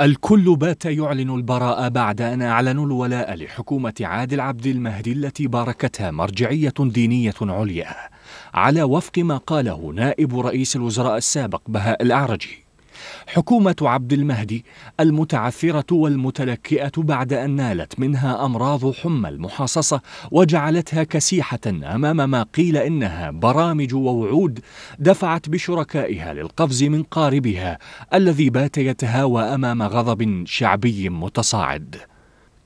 الكل بات يعلن البراء بعد أن أعلنوا الولاء لحكومة عادل عبد المهدي التي باركتها مرجعية دينية عليا على وفق ما قاله نائب رئيس الوزراء السابق بهاء الأعرجي حكومة عبد المهدي المتعثرة والمتلكئة بعد أن نالت منها أمراض حمى المحاصصة وجعلتها كسيحة أمام ما قيل إنها برامج ووعود دفعت بشركائها للقفز من قاربها الذي بات يتهاوى أمام غضب شعبي متصاعد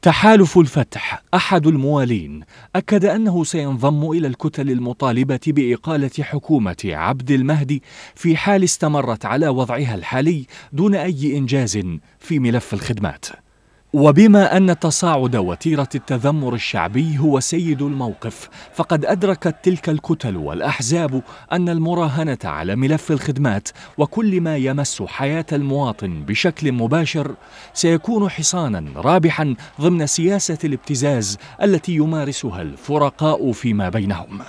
تحالف الفتح أحد الموالين أكد أنه سينضم إلى الكتل المطالبة بإقالة حكومة عبد المهدي في حال استمرت على وضعها الحالي دون أي إنجاز في ملف الخدمات وبما أن تصاعد وتيرة التذمر الشعبي هو سيد الموقف فقد أدركت تلك الكتل والأحزاب أن المراهنة على ملف الخدمات وكل ما يمس حياة المواطن بشكل مباشر سيكون حصانا رابحا ضمن سياسة الابتزاز التي يمارسها الفرقاء فيما بينهم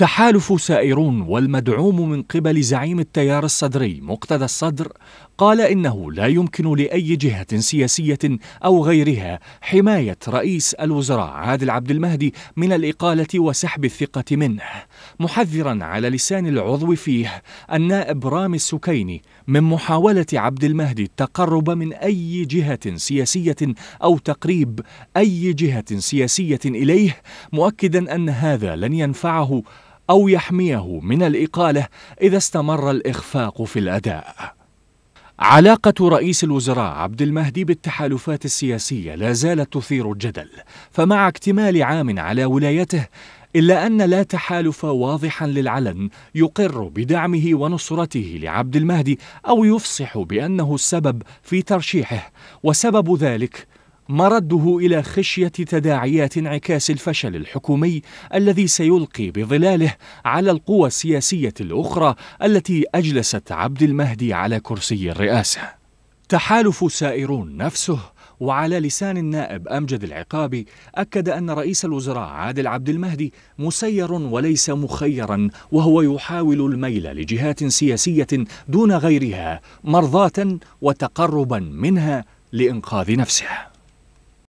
تحالف سائرون والمدعوم من قبل زعيم التيار الصدري مقتدى الصدر قال انه لا يمكن لاي جهه سياسيه او غيرها حمايه رئيس الوزراء عادل عبد المهدي من الاقاله وسحب الثقه منه محذرا على لسان العضو فيه النائب رامي السكيني من محاوله عبد المهدي التقرب من اي جهه سياسيه او تقريب اي جهه سياسيه اليه مؤكدا ان هذا لن ينفعه أو يحميه من الإقالة إذا استمر الإخفاق في الأداء. علاقة رئيس الوزراء عبد المهدي بالتحالفات السياسية لا زالت تثير الجدل، فمع اكتمال عام على ولايته إلا أن لا تحالف واضحا للعلن يقر بدعمه ونصرته لعبد المهدي أو يفصح بأنه السبب في ترشيحه، وسبب ذلك مرده إلى خشية تداعيات انعكاس الفشل الحكومي الذي سيلقي بظلاله على القوى السياسية الأخرى التي أجلست عبد المهدي على كرسي الرئاسة. تحالف سائرون نفسه وعلى لسان النائب أمجد العقابي أكد أن رئيس الوزراء عادل عبد المهدي مسير وليس مخيرا وهو يحاول الميل لجهات سياسية دون غيرها مرضاة وتقربا منها لإنقاذ نفسه